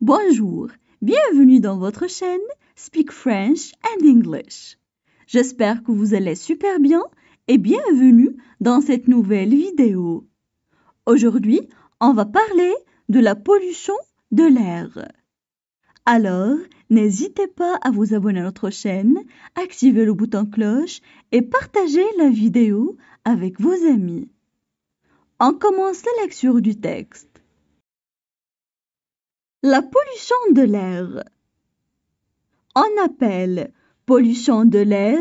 Bonjour, bienvenue dans votre chaîne Speak French and English. J'espère que vous allez super bien et bienvenue dans cette nouvelle vidéo. Aujourd'hui, on va parler de la pollution de l'air. Alors, n'hésitez pas à vous abonner à notre chaîne, activer le bouton cloche et partager la vidéo avec vos amis. On commence la lecture du texte. La pollution de l'air. On appelle pollution de l'air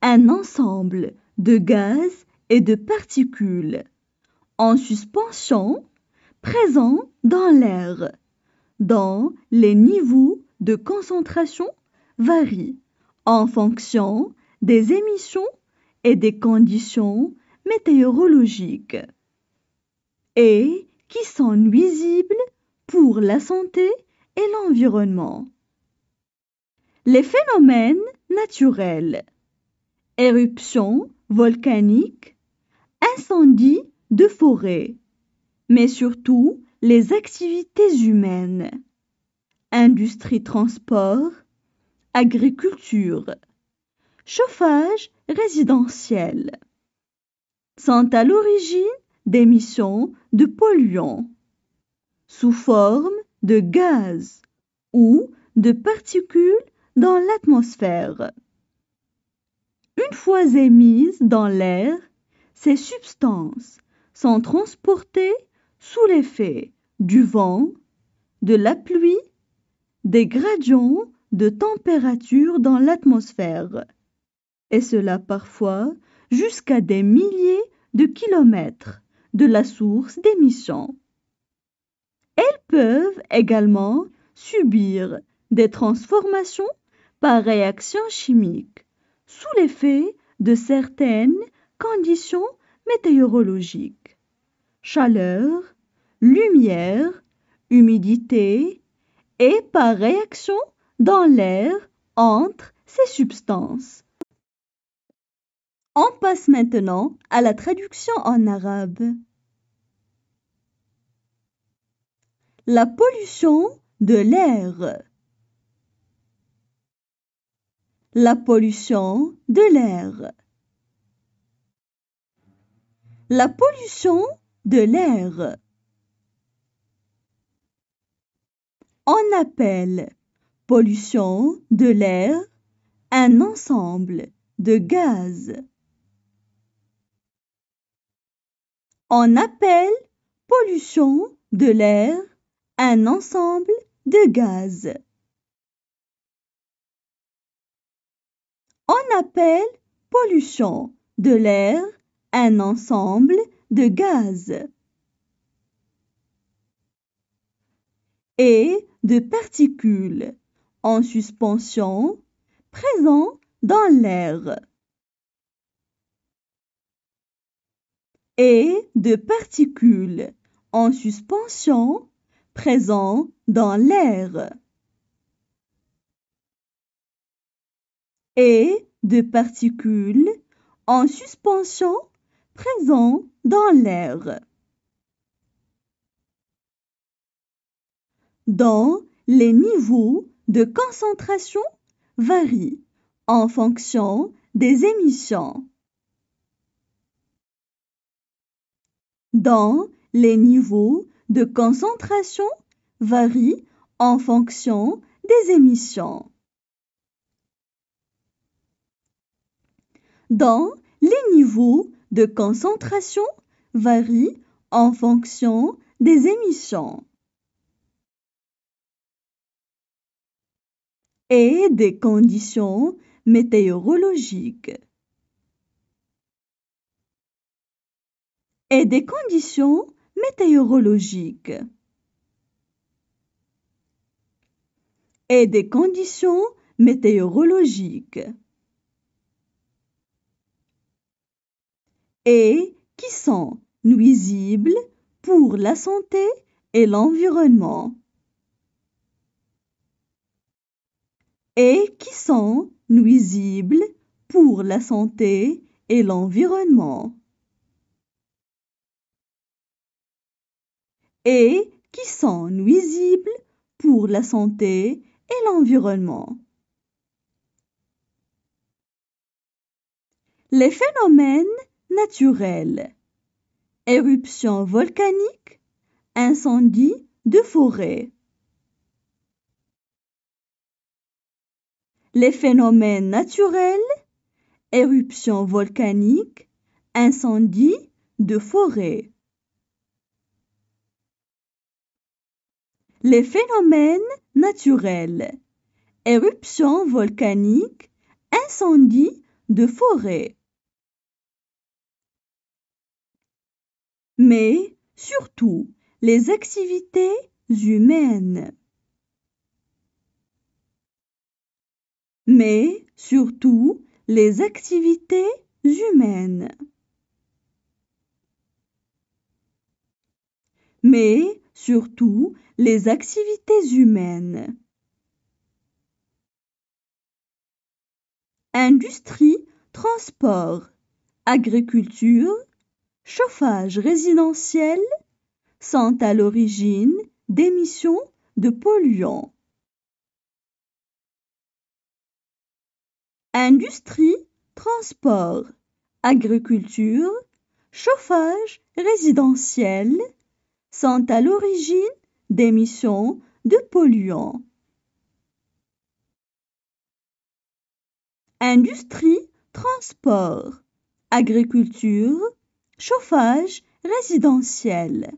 un ensemble de gaz et de particules en suspension présents dans l'air, dont les niveaux de concentration varient en fonction des émissions et des conditions météorologiques et qui sont nuisibles pour la santé et l'environnement. Les phénomènes naturels éruptions volcaniques, incendies de forêt, mais surtout les activités humaines, industrie-transport, agriculture, chauffage résidentiel, sont à l'origine d'émissions de polluants sous forme de gaz ou de particules dans l'atmosphère. Une fois émises dans l'air, ces substances sont transportées sous l'effet du vent, de la pluie, des gradients de température dans l'atmosphère, et cela parfois jusqu'à des milliers de kilomètres de la source d'émission peuvent également subir des transformations par réaction chimique sous l'effet de certaines conditions météorologiques. Chaleur, lumière, humidité et par réaction dans l'air entre ces substances. On passe maintenant à la traduction en arabe. la pollution de l'air. La pollution de l'air. La pollution de l'air. On appelle pollution de l'air un ensemble de gaz. On appelle pollution de l'air un ensemble de gaz. On appelle pollution de l'air un ensemble de gaz et de particules en suspension présents dans l'air et de particules en suspension présents dans l'air. Et de particules en suspension présents dans l'air. Dans les niveaux de concentration varient en fonction des émissions. Dans les niveaux de concentration varie en fonction des émissions. Dans les niveaux de concentration varient en fonction des émissions et des conditions météorologiques. Et des conditions météorologiques et des conditions météorologiques et qui sont nuisibles pour la santé et l'environnement et qui sont nuisibles pour la santé et l'environnement. et qui sont nuisibles pour la santé et l'environnement. Les phénomènes naturels Éruption volcanique, incendies de forêt. Les phénomènes naturels, éruptions volcanique, incendies de forêt. les phénomènes naturels, éruptions volcaniques, incendies de forêts. Mais surtout les activités humaines. Mais surtout les activités humaines. Mais surtout les activités humaines. Industrie, transport, agriculture, chauffage résidentiel sont à l'origine d'émissions de polluants. Industrie, transport, agriculture, chauffage résidentiel sont à l'origine d'émissions de polluants. Industrie, transport, agriculture, chauffage résidentiel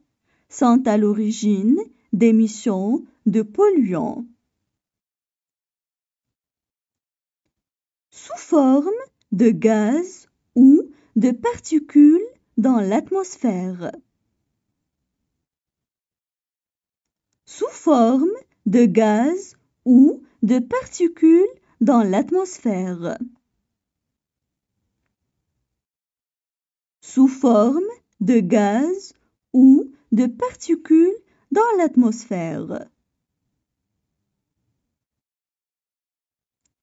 sont à l'origine d'émissions de polluants. Sous forme de gaz ou de particules dans l'atmosphère. sous forme de gaz ou de particules dans l'atmosphère. Sous forme de gaz ou de particules dans l'atmosphère.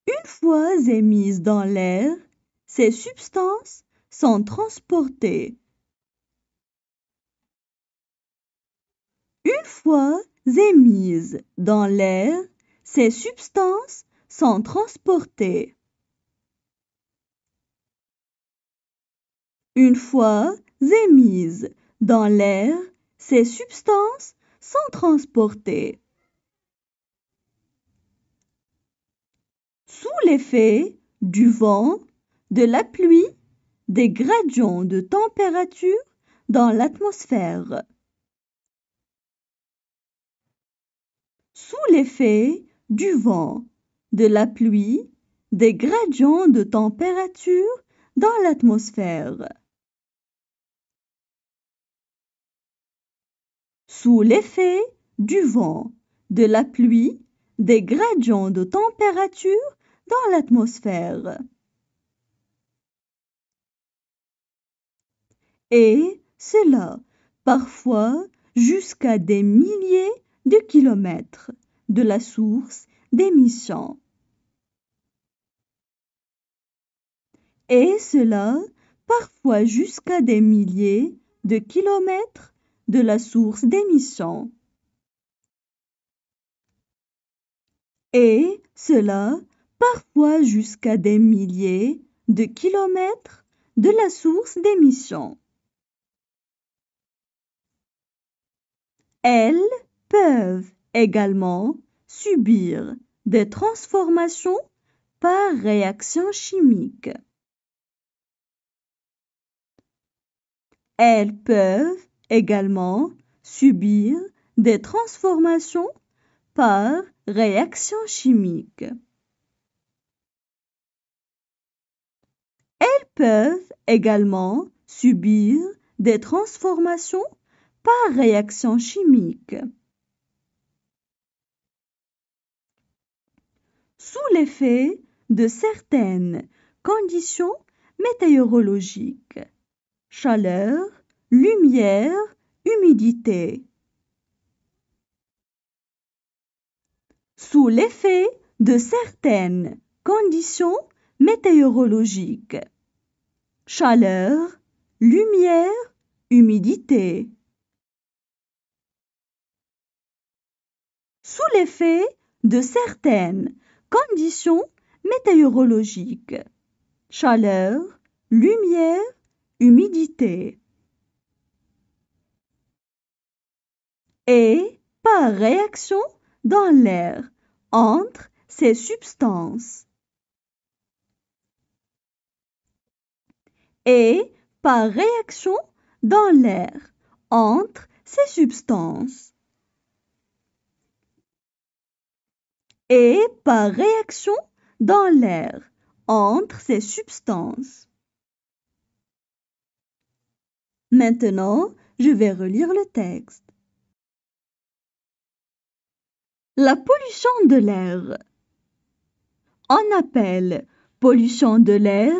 Une fois émises dans l'air, ces substances sont transportées. Une fois émises dans l'air, ces substances sont transportées. Une fois émises dans l'air, ces substances sont transportées. Sous l'effet du vent, de la pluie, des gradients de température dans l'atmosphère. sous l'effet du vent, de la pluie, des gradients de température dans l'atmosphère. Sous l'effet du vent, de la pluie, des gradients de température dans l'atmosphère. Et cela parfois jusqu'à des milliers de kilomètres de la source d'émission. Et cela parfois jusqu'à des milliers de kilomètres de la source d'émission. Et cela parfois jusqu'à des milliers de kilomètres de la source d'émission. Elles peuvent également subir des transformations par réaction chimique. Elles peuvent également subir des transformations par réaction chimique. Elles peuvent également subir des transformations par réaction chimique. sous l'effet de certaines conditions météorologiques chaleur, lumière, humidité. Sous l'effet de certaines conditions météorologiques. Chaleur, lumière, humidité. Sous l'effet de certaines conditions météorologiques chaleur, lumière, humidité. Et par réaction dans l'air entre ces substances. Et par réaction dans l'air entre ces substances. et par réaction dans l'air entre ces substances. Maintenant, je vais relire le texte. La pollution de l'air. On appelle pollution de l'air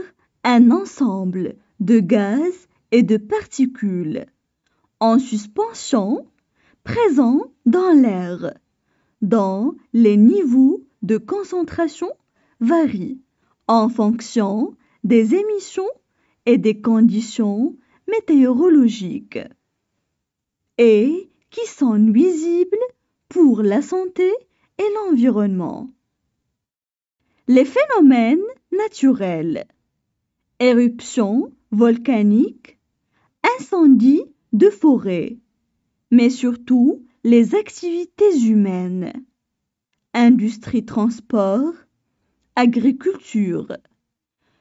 un ensemble de gaz et de particules en suspension présents dans l'air dans les niveaux de concentration varient en fonction des émissions et des conditions météorologiques et qui sont nuisibles pour la santé et l'environnement. Les phénomènes naturels éruptions volcaniques, incendies de forêt, mais surtout les activités humaines, industrie-transport, agriculture,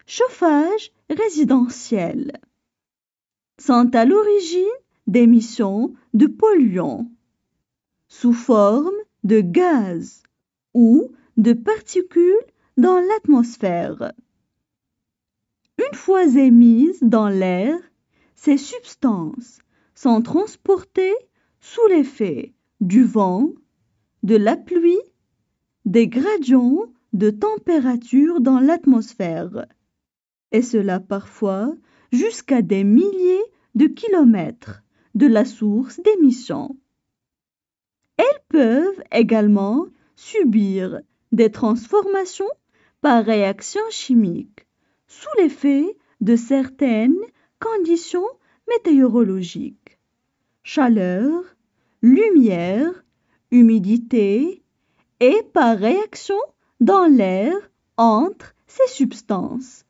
chauffage résidentiel, sont à l'origine d'émissions de polluants sous forme de gaz ou de particules dans l'atmosphère. Une fois émises dans l'air, ces substances sont transportées sous l'effet du vent, de la pluie, des gradients de température dans l'atmosphère, et cela parfois jusqu'à des milliers de kilomètres de la source d'émission. Elles peuvent également subir des transformations par réaction chimique sous l'effet de certaines conditions météorologiques chaleur, lumière, humidité et par réaction dans l'air entre ces substances.